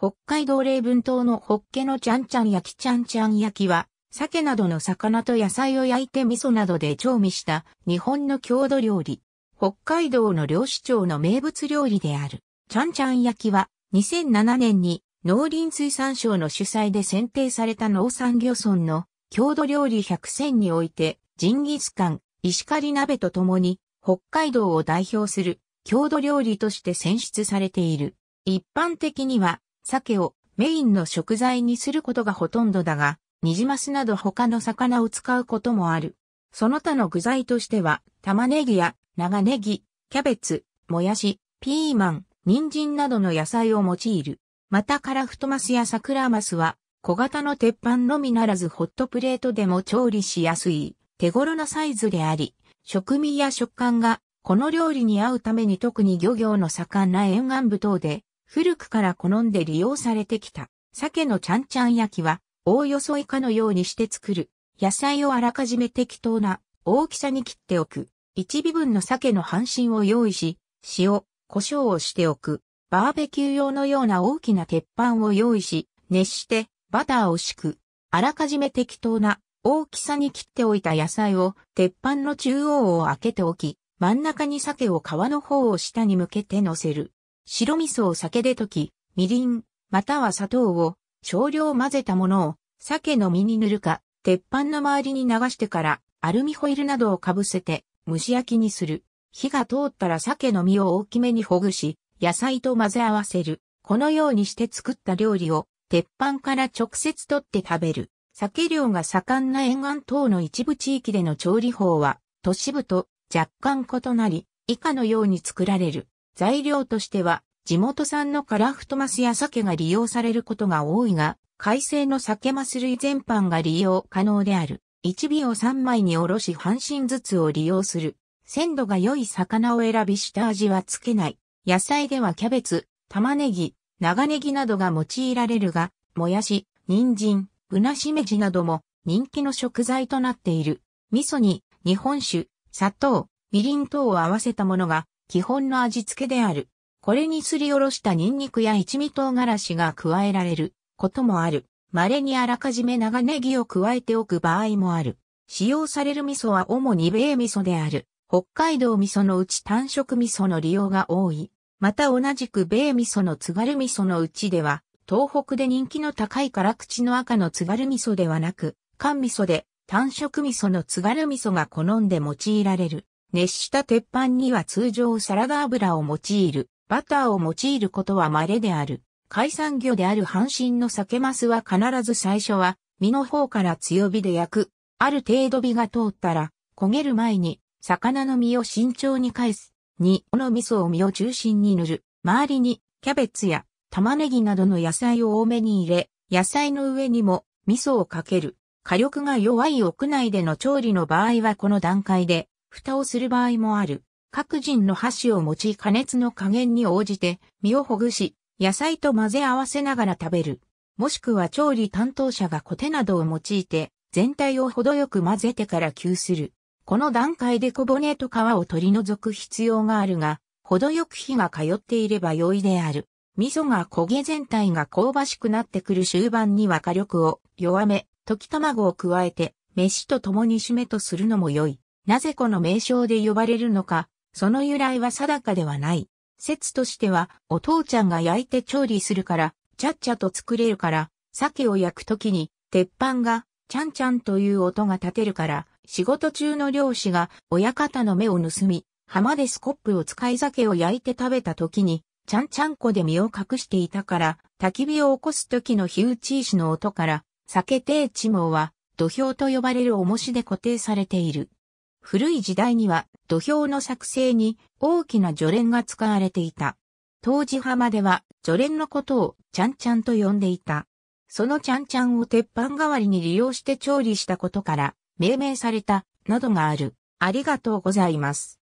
北海道霊文島のホッケのちゃんちゃん焼きちゃんちゃん焼きは、鮭などの魚と野菜を焼いて味噌などで調味した日本の郷土料理。北海道の漁師町の名物料理である。ちゃんちゃん焼きは、2007年に農林水産省の主催で選定された農産漁村の郷土料理100選において、ジンギスカン、石狩鍋とともに、北海道を代表する郷土料理として選出されている。一般的には、鮭をメインの食材にすることがほとんどだが、ニジマスなど他の魚を使うこともある。その他の具材としては、玉ねぎや長ネギ、キャベツ、もやし、ピーマン、人参などの野菜を用いる。またカラフトマスやサクラマスは、小型の鉄板のみならずホットプレートでも調理しやすい、手頃なサイズであり、食味や食感が、この料理に合うために特に漁業の盛んな沿岸部等で、古くから好んで利用されてきた、鮭のちゃんちゃん焼きは、おおよそ以下のようにして作る、野菜をあらかじめ適当な大きさに切っておく、一尾分の鮭の半身を用意し、塩、胡椒をしておく、バーベキュー用のような大きな鉄板を用意し、熱してバターを敷く、あらかじめ適当な大きさに切っておいた野菜を鉄板の中央を開けておき、真ん中に鮭を皮の方を下に向けて乗せる。白味噌を酒で溶き、みりん、または砂糖を少量混ぜたものを鮭の身に塗るか、鉄板の周りに流してからアルミホイルなどをかぶせて蒸し焼きにする。火が通ったら鮭の身を大きめにほぐし、野菜と混ぜ合わせる。このようにして作った料理を鉄板から直接取って食べる。酒漁が盛んな沿岸等の一部地域での調理法は都市部と若干異なり、以下のように作られる。材料としては、地元産のカラフトマスや鮭が利用されることが多いが、海鮮の酒マス類全般が利用可能である。1尾を3枚におろし半身ずつを利用する。鮮度が良い魚を選び下味はつけない。野菜ではキャベツ、玉ねぎ、長ネギなどが用いられるが、もやし、人参、ぶなしめじなども人気の食材となっている。味噌に日本酒、砂糖、みりん等を合わせたものが基本の味付けである。これにすりおろしたニンニクや一味唐辛子が加えられることもある。稀にあらかじめ長ネギを加えておく場合もある。使用される味噌は主に米味噌である。北海道味噌のうち単色味噌の利用が多い。また同じく米味噌の津軽味噌のうちでは、東北で人気の高い辛口の赤の津軽味噌ではなく、乾味噌で単色味噌の津軽味噌が好んで用いられる。熱した鉄板には通常サラダ油を用いる、バターを用いることは稀である。海産魚である半身の酒マスは必ず最初は、身の方から強火で焼く。ある程度火が通ったら、焦げる前に、魚の身を慎重に返す。この味噌を身を中心に塗る。周りに、キャベツや玉ねぎなどの野菜を多めに入れ、野菜の上にも味噌をかける。火力が弱い屋内での調理の場合はこの段階で蓋をする場合もある。各人の箸を持ち加熱の加減に応じて身をほぐし、野菜と混ぜ合わせながら食べる。もしくは調理担当者がコテなどを用いて全体を程よく混ぜてから急する。この段階で小骨と皮を取り除く必要があるが、程よく火が通っていれば良いである。味噌が焦げ全体が香ばしくなってくる終盤には火力を弱め、溶き卵を加えて、飯と共に締めとするのも良い。なぜこの名称で呼ばれるのか、その由来は定かではない。説としては、お父ちゃんが焼いて調理するから、ちゃっちゃと作れるから、鮭を焼くときに、鉄板が、ちゃんちゃんという音が立てるから、仕事中の漁師が、親方の目を盗み、浜でスコップを使い酒を焼いて食べたときに、ちゃんちゃんこで身を隠していたから、焚き火を起こす時の火打ち石の音から、酒定地網は、土俵と呼ばれる重しで固定されている。古い時代には土俵の作成に大きな助連が使われていた。当時浜では助連のことをちゃんちゃんと呼んでいた。そのちゃんちゃんを鉄板代わりに利用して調理したことから命名されたなどがある。ありがとうございます。